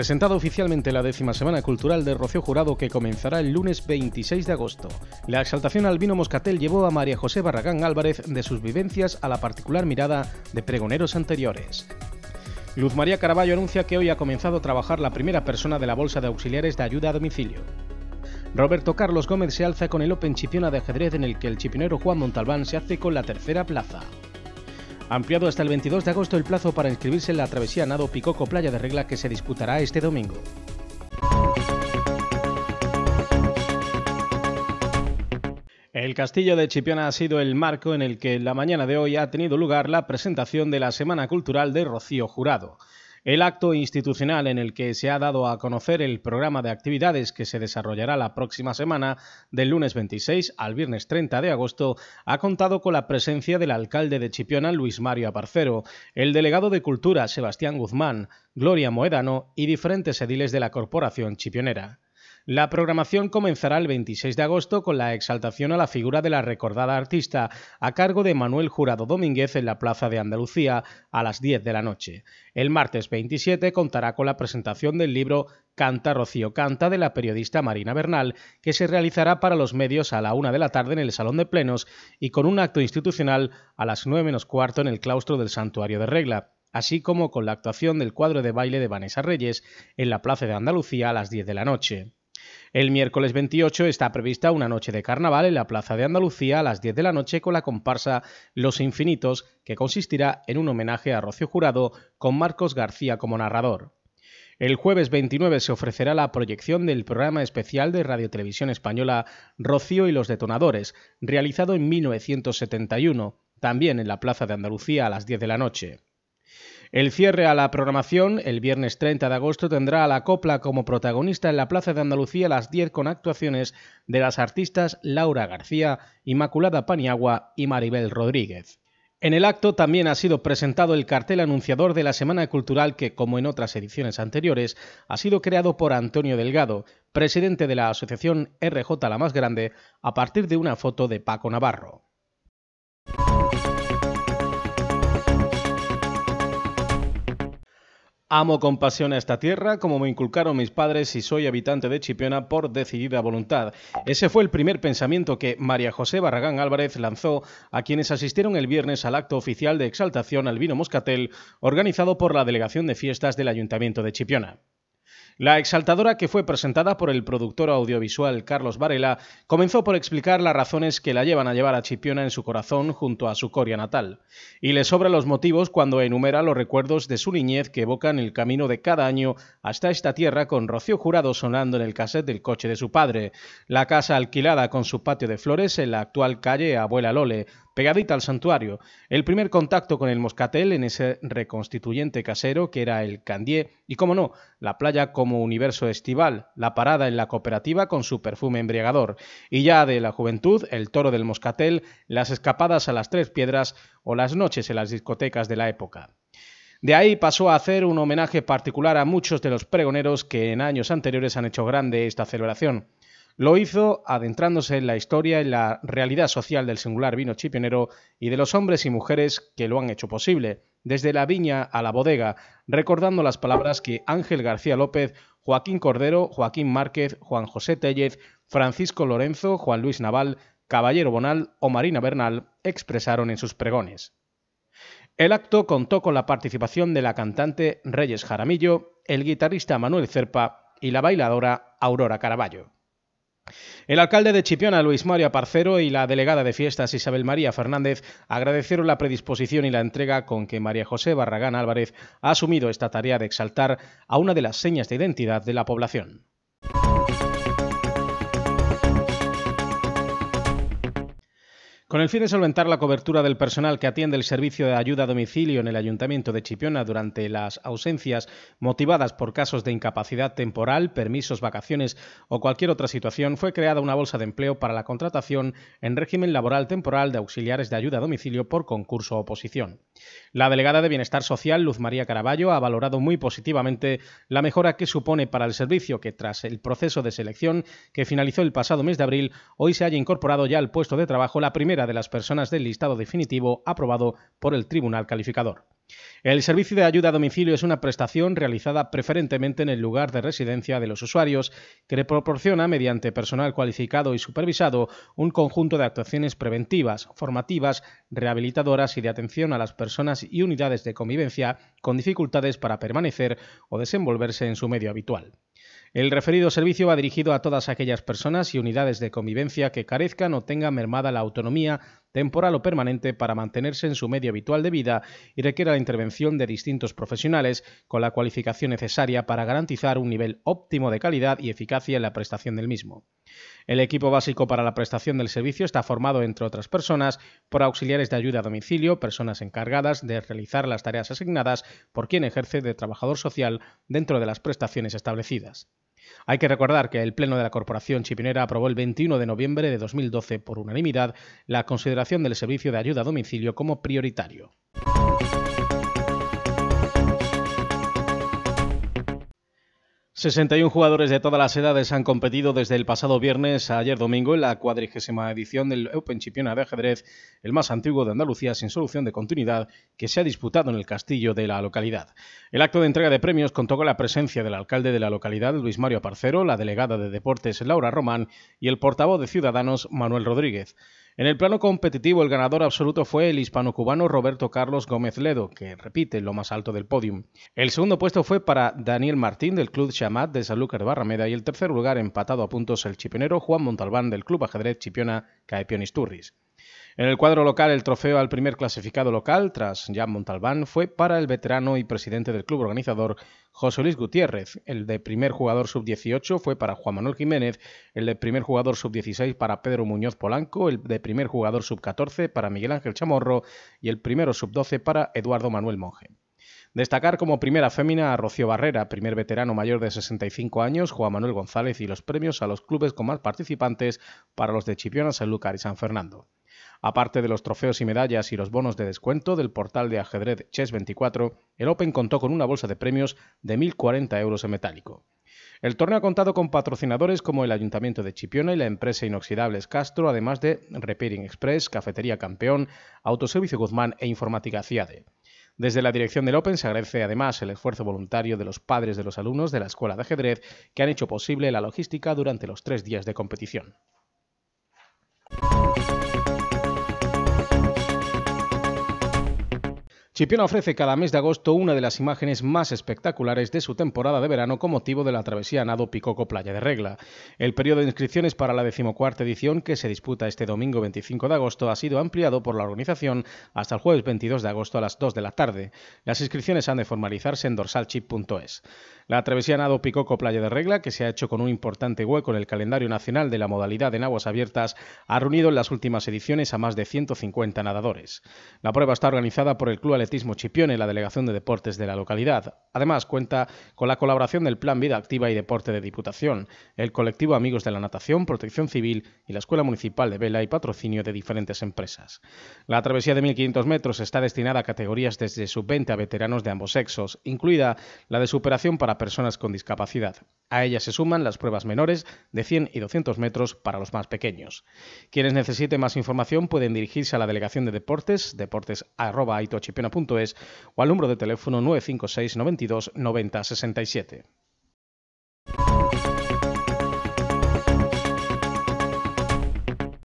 Presentado oficialmente la décima semana cultural de Rocío Jurado que comenzará el lunes 26 de agosto, la exaltación albino moscatel llevó a María José Barragán Álvarez de sus vivencias a la particular mirada de pregoneros anteriores. Luz María Caraballo anuncia que hoy ha comenzado a trabajar la primera persona de la Bolsa de Auxiliares de Ayuda a Domicilio. Roberto Carlos Gómez se alza con el Open Chipiona de ajedrez en el que el chipinero Juan Montalbán se hace con la tercera plaza ampliado hasta el 22 de agosto el plazo para inscribirse en la travesía Nado Picoco Playa de Regla que se disputará este domingo. El castillo de Chipiona ha sido el marco en el que la mañana de hoy ha tenido lugar la presentación de la Semana Cultural de Rocío Jurado. El acto institucional en el que se ha dado a conocer el programa de actividades que se desarrollará la próxima semana, del lunes 26 al viernes 30 de agosto, ha contado con la presencia del alcalde de Chipiona, Luis Mario Aparcero, el delegado de Cultura, Sebastián Guzmán, Gloria Moedano y diferentes ediles de la Corporación Chipionera. La programación comenzará el 26 de agosto con la exaltación a la figura de la recordada artista, a cargo de Manuel Jurado Domínguez en la Plaza de Andalucía a las 10 de la noche. El martes 27 contará con la presentación del libro Canta Rocío Canta de la periodista Marina Bernal, que se realizará para los medios a la una de la tarde en el Salón de Plenos y con un acto institucional a las 9 menos cuarto en el claustro del Santuario de Regla así como con la actuación del cuadro de baile de Vanessa Reyes en la Plaza de Andalucía a las 10 de la noche. El miércoles 28 está prevista una noche de carnaval en la Plaza de Andalucía a las 10 de la noche con la comparsa Los Infinitos, que consistirá en un homenaje a Rocío Jurado con Marcos García como narrador. El jueves 29 se ofrecerá la proyección del programa especial de Radio Televisión Española Rocío y los Detonadores, realizado en 1971, también en la Plaza de Andalucía a las 10 de la noche. El cierre a la programación el viernes 30 de agosto tendrá a la copla como protagonista en la Plaza de Andalucía a las 10 con actuaciones de las artistas Laura García, Inmaculada Paniagua y Maribel Rodríguez. En el acto también ha sido presentado el cartel anunciador de la Semana Cultural que, como en otras ediciones anteriores, ha sido creado por Antonio Delgado, presidente de la asociación RJ La Más Grande, a partir de una foto de Paco Navarro. Amo con pasión a esta tierra, como me inculcaron mis padres y soy habitante de Chipiona por decidida voluntad. Ese fue el primer pensamiento que María José Barragán Álvarez lanzó a quienes asistieron el viernes al acto oficial de exaltación al vino moscatel organizado por la Delegación de Fiestas del Ayuntamiento de Chipiona. La exaltadora que fue presentada por el productor audiovisual Carlos Varela comenzó por explicar las razones que la llevan a llevar a Chipiona en su corazón junto a su Coria natal, y le sobra los motivos cuando enumera los recuerdos de su niñez que evocan el camino de cada año hasta esta tierra con Rocío Jurado sonando en el cassette del coche de su padre, la casa alquilada con su patio de flores en la actual calle Abuela Lole, pegadita al santuario. El primer contacto con el Moscatel en ese reconstituyente casero que era el Candié, y, cómo no, la playa como universo estival, la parada en la cooperativa con su perfume embriagador. Y ya de la juventud, el toro del Moscatel, las escapadas a las Tres Piedras o las noches en las discotecas de la época. De ahí pasó a hacer un homenaje particular a muchos de los pregoneros que en años anteriores han hecho grande esta celebración. Lo hizo adentrándose en la historia y la realidad social del singular vino chipionero y de los hombres y mujeres que lo han hecho posible, desde la viña a la bodega, recordando las palabras que Ángel García López, Joaquín Cordero, Joaquín Márquez, Juan José Tellez, Francisco Lorenzo, Juan Luis Naval, Caballero Bonal o Marina Bernal expresaron en sus pregones. El acto contó con la participación de la cantante Reyes Jaramillo, el guitarrista Manuel Cerpa y la bailadora Aurora Caraballo. El alcalde de Chipiona, Luis Mario Parcero, y la delegada de fiestas, Isabel María Fernández, agradecieron la predisposición y la entrega con que María José Barragán Álvarez ha asumido esta tarea de exaltar a una de las señas de identidad de la población. Con el fin de solventar la cobertura del personal que atiende el servicio de ayuda a domicilio en el Ayuntamiento de Chipiona durante las ausencias motivadas por casos de incapacidad temporal, permisos, vacaciones o cualquier otra situación, fue creada una bolsa de empleo para la contratación en régimen laboral temporal de auxiliares de ayuda a domicilio por concurso oposición. La delegada de Bienestar Social, Luz María Caraballo, ha valorado muy positivamente la mejora que supone para el servicio que tras el proceso de selección que finalizó el pasado mes de abril, hoy se haya incorporado ya al puesto de trabajo la primera de las personas del listado definitivo aprobado por el Tribunal Calificador. El servicio de ayuda a domicilio es una prestación realizada preferentemente en el lugar de residencia de los usuarios que le proporciona mediante personal cualificado y supervisado un conjunto de actuaciones preventivas, formativas, rehabilitadoras y de atención a las personas y unidades de convivencia con dificultades para permanecer o desenvolverse en su medio habitual. El referido servicio va dirigido a todas aquellas personas y unidades de convivencia que carezcan o tengan mermada la autonomía temporal o permanente para mantenerse en su medio habitual de vida y requiere la intervención de distintos profesionales con la cualificación necesaria para garantizar un nivel óptimo de calidad y eficacia en la prestación del mismo. El equipo básico para la prestación del servicio está formado, entre otras personas, por auxiliares de ayuda a domicilio, personas encargadas de realizar las tareas asignadas por quien ejerce de trabajador social dentro de las prestaciones establecidas. Hay que recordar que el Pleno de la Corporación Chipinera aprobó el 21 de noviembre de 2012 por unanimidad la consideración del servicio de ayuda a domicilio como prioritario. 61 jugadores de todas las edades han competido desde el pasado viernes a ayer domingo en la cuadrigésima edición del Open Chipiona de ajedrez, el más antiguo de Andalucía sin solución de continuidad que se ha disputado en el castillo de la localidad. El acto de entrega de premios contó con la presencia del alcalde de la localidad, Luis Mario Parcero, la delegada de deportes, Laura Román, y el portavoz de Ciudadanos, Manuel Rodríguez. En el plano competitivo, el ganador absoluto fue el hispano-cubano Roberto Carlos Gómez Ledo, que repite lo más alto del podium. El segundo puesto fue para Daniel Martín del Club Chamat de Sanlúcar Barrameda y el tercer lugar empatado a puntos el chipionero Juan Montalbán del Club Ajedrez Chipiona Caepión Isturris. En el cuadro local, el trofeo al primer clasificado local, tras Jean Montalbán, fue para el veterano y presidente del club organizador, José Luis Gutiérrez. El de primer jugador sub-18 fue para Juan Manuel Jiménez, el de primer jugador sub-16 para Pedro Muñoz Polanco, el de primer jugador sub-14 para Miguel Ángel Chamorro y el primero sub-12 para Eduardo Manuel Monge. Destacar como primera fémina a Rocío Barrera, primer veterano mayor de 65 años, Juan Manuel González y los premios a los clubes con más participantes para los de Chipiona, Lucar y San Fernando. Aparte de los trofeos y medallas y los bonos de descuento del portal de ajedrez Chess24, el Open contó con una bolsa de premios de 1.040 euros en metálico. El torneo ha contado con patrocinadores como el Ayuntamiento de Chipiona y la empresa Inoxidables Castro, además de Repairing Express, Cafetería Campeón, Autoservicio Guzmán e Informática CIADE. Desde la dirección del Open se agradece además el esfuerzo voluntario de los padres de los alumnos de la Escuela de Ajedrez que han hecho posible la logística durante los tres días de competición. Chipiona ofrece cada mes de agosto una de las imágenes más espectaculares de su temporada de verano con motivo de la travesía nado Picoco Playa de Regla. El periodo de inscripciones para la decimocuarta edición que se disputa este domingo 25 de agosto ha sido ampliado por la organización hasta el jueves 22 de agosto a las 2 de la tarde. Las inscripciones han de formalizarse en dorsalchip.es. La travesía nado Picoco Playa de Regla, que se ha hecho con un importante hueco en el calendario nacional de la modalidad en aguas abiertas, ha reunido en las últimas ediciones a más de 150 nadadores. La prueba está organizada por el Club Atletismo Chipione, la Delegación de Deportes de la localidad. Además, cuenta con la colaboración del Plan Vida Activa y Deporte de Diputación, el colectivo Amigos de la Natación, Protección Civil y la Escuela Municipal de Vela y patrocinio de diferentes empresas. La travesía de 1.500 metros está destinada a categorías desde sub-20 a veteranos de ambos sexos, incluida la de superación para personas con discapacidad. A ellas se suman las pruebas menores de 100 y 200 metros para los más pequeños. Quienes necesiten más información pueden dirigirse a la Delegación de Deportes, deportes.aitochipiona.es o al número de teléfono 956 92 90 67.